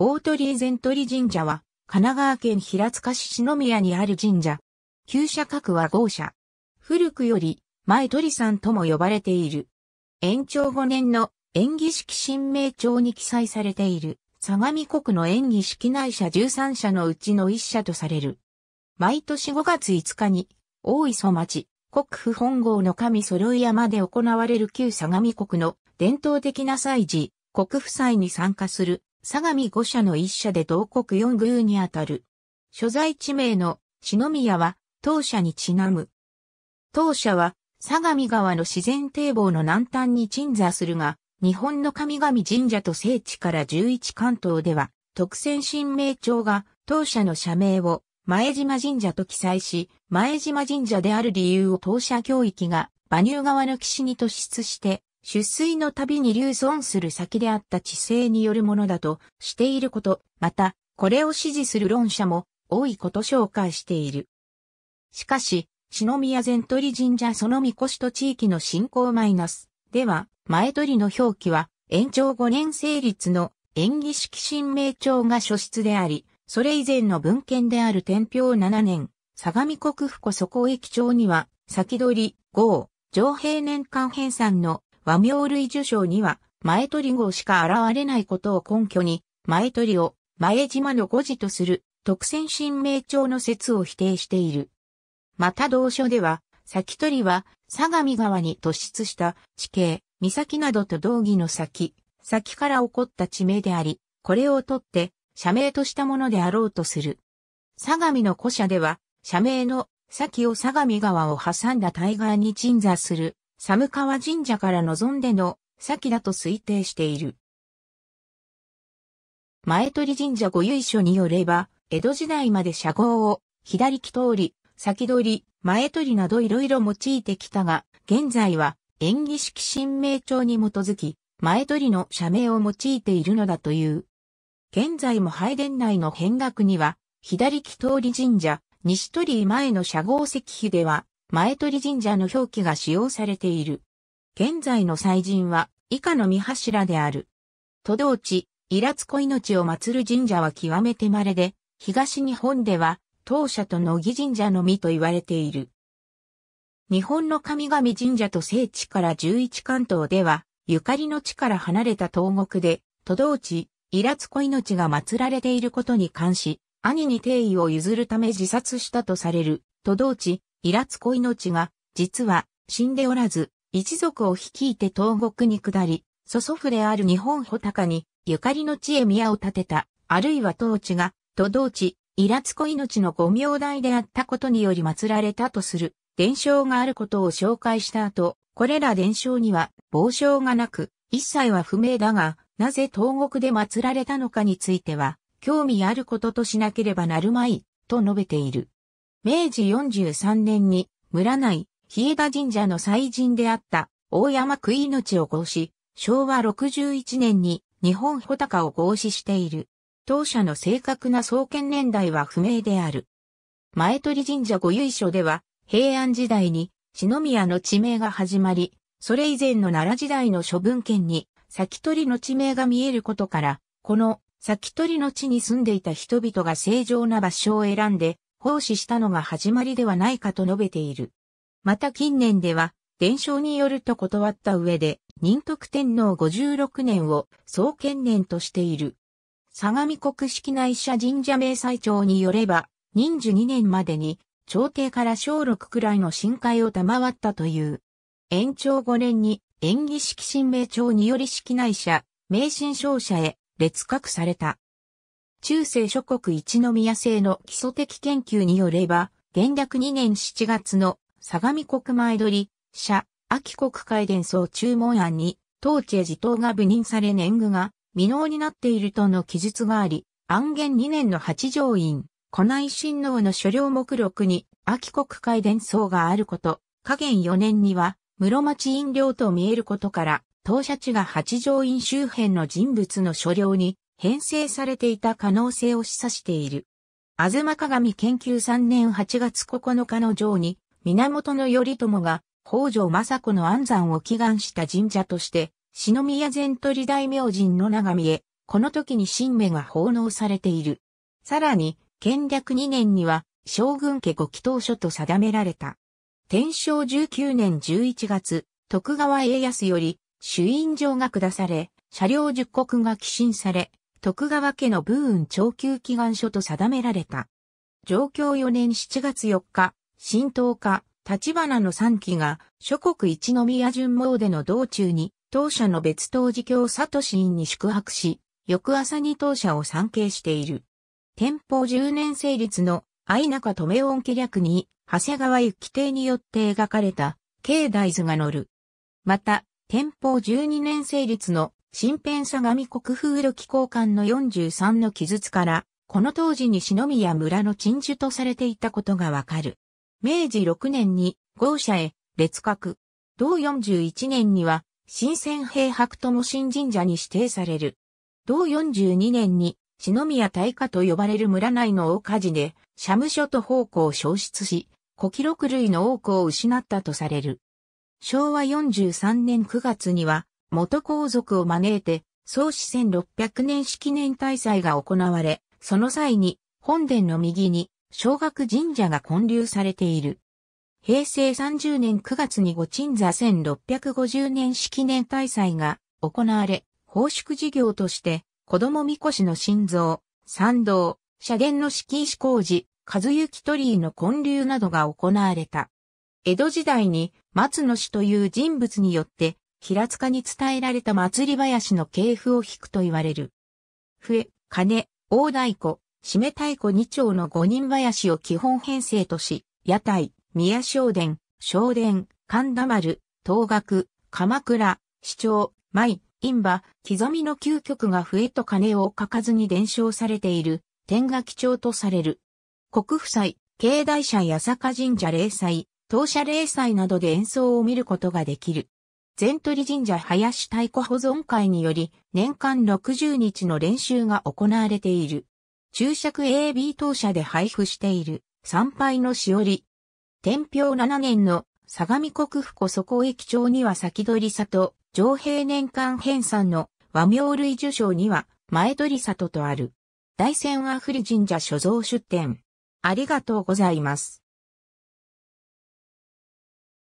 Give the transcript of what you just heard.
大鳥居善鳥神社は、神奈川県平塚市篠宮にある神社。旧社格は豪社。古くより、前鳥さんとも呼ばれている。延長5年の演技式新名帳に記載されている、相模国の演技式内社13社のうちの1社とされる。毎年5月5日に、大磯町、国府本郷の神揃い山で行われる旧相模国の伝統的な祭事、国府祭に参加する相模五社の一社で同国四宮にあたる。所在地名の篠宮は当社にちなむ。当社は相模川の自然堤防の南端に鎮座するが、日本の神々神社と聖地から11関東では、特選神明町が当社の社名を前島神社と記載し、前島神社である理由を当社教域が馬乳川の岸に突出して出水のたびに流損する先であった地勢によるものだとしていること、また、これを支持する論者も多いこと紹介している。しかし、篠宮前取神社その御こと地域の信仰マイナスでは、前りの表記は、延長5年成立の演技式新名帳が書出であり、それ以前の文献である天平7年、相模国府湖蘇駅長には、先取り、号、上平年間編纂の和名類受賞には、前鳥号しか現れないことを根拠に、前鳥を前島の語字とする特選新名帳の説を否定している。また同書では、先鳥は相模川に突出した地形、岬などと同義の先、先から起こった地名であり、これをとって社名としたものであろうとする。相模の古社では、社名の先を相模川を挟んだ対岸に鎮座する寒川神社から望んでの先だと推定している。前鳥神社御由緒によれば、江戸時代まで社号を左木通り、先取り、前取りなどいろいろ用いてきたが、現在は演技式神明帳に基づき、前取りの社名を用いているのだという。現在も拝殿内の見学には、左木通り神社、西鳥居前の社号石碑では、前鳥神社の表記が使用されている。現在の祭神は以下の三柱である。都道地、イラツコ命を祀る神社は極めて稀で、東日本では当社と野木神社のみと言われている。日本の神々神社と聖地から11関東では、ゆかりの地から離れた東国で、都道地、イラツコ命が祀られていることに関し、兄に定位を譲るため自殺したとされる、都道地、イラツコ命が、実は、死んでおらず、一族を率いて東国に下り、祖祖父である日本穂高に、ゆかりの地へ宮を建てた、あるいは当地が、と同地、イラツコ命のご名代であったことにより祀られたとする、伝承があることを紹介した後、これら伝承には、傍証がなく、一切は不明だが、なぜ東国で祀られたのかについては、興味あることとしなければなるまい、と述べている。明治43年に村内、日枝神社の祭神であった大山の命を合祀、昭和61年に日本穂高を合祀している。当社の正確な創建年代は不明である。前鳥神社御由緒では、平安時代に、篠宮の地名が始まり、それ以前の奈良時代の諸文献に、先鳥の地名が見えることから、この先鳥の地に住んでいた人々が正常な場所を選んで、奉仕したのが始まりではないかと述べている。また近年では、伝承によると断った上で、仁徳天皇56年を創建年としている。相模国式内社神社明細帳によれば、任寿2年までに、朝廷から小6くらいの深海を賜ったという。延長5年に、演技式神明帳により式内社、名神商者へ、列格された。中世諸国一宮制の基礎的研究によれば、元略2年7月の相模国前取社、秋国会伝送注文案に、当地へ自党が部任され年貢が未納になっているとの記述があり、安元2年の八条院、古内親王の所領目録に、秋国会伝送があること、下元4年には、室町院領と見えることから、当社地が八条院周辺の人物の所領に、編成されていた可能性を示唆している。あずま鏡研究3年8月9日の上に、源頼朝が北条政子の安産を祈願した神社として、篠宮前取大明神の長見へ、この時に神明が奉納されている。さらに、建略2年には、将軍家ご祈祷書と定められた。天正19年11月、徳川家康より、主印状が下され、車両十国が寄進され、徳川家の武運長久祈願書と定められた。上京4年7月4日、新東家、立花の三期が諸国一宮巡詣での道中に当社の別当寺教里寺院に宿泊し、翌朝に当社を参詣している。天保10年成立の愛中留恩気略に、長谷川行亭によって描かれた、境内図が載る。また、天保12年成立の新編相模国風呂紀交換の43の記述から、この当時に忍宮村の鎮守とされていたことがわかる。明治6年に豪社へ列閣。同41年には、新鮮平白友新神社に指定される。同42年に、篠宮大火と呼ばれる村内の大火事で、社務所と宝庫を消失し、古記録類の多くを失ったとされる。昭和43年9月には、元皇族を招いて、創始1600年式年大祭が行われ、その際に、本殿の右に、小学神社が建立されている。平成30年9月に御鎮座1650年式年大祭が行われ、奉祝事業として、子供みこしの心臓、参道、社殿の敷石工事、和幸鳥居の建立などが行われた。江戸時代に松野氏という人物によって平塚に伝えられた祭り林の系譜を引くと言われる。笛、鐘、大太鼓、締め太鼓二丁の五人林を基本編成とし、屋台、宮正殿、正殿、神田丸、東学、鎌倉、市長、舞、印馬、刻みの9曲が笛と鐘を書かずに伝承されている、点が貴重とされる。国夫祭、境内社八坂神社霊祭、当社霊祭などで演奏を見ることができる。全取神社林太鼓保存会により、年間60日の練習が行われている。注釈 AB 当社で配布している、参拝のしおり。天平7年の相模国府湖底駅長には先取里、上平年間編纂の和名類受賞には前取里とある。大仙和古神社所蔵出展。ありがとうございます。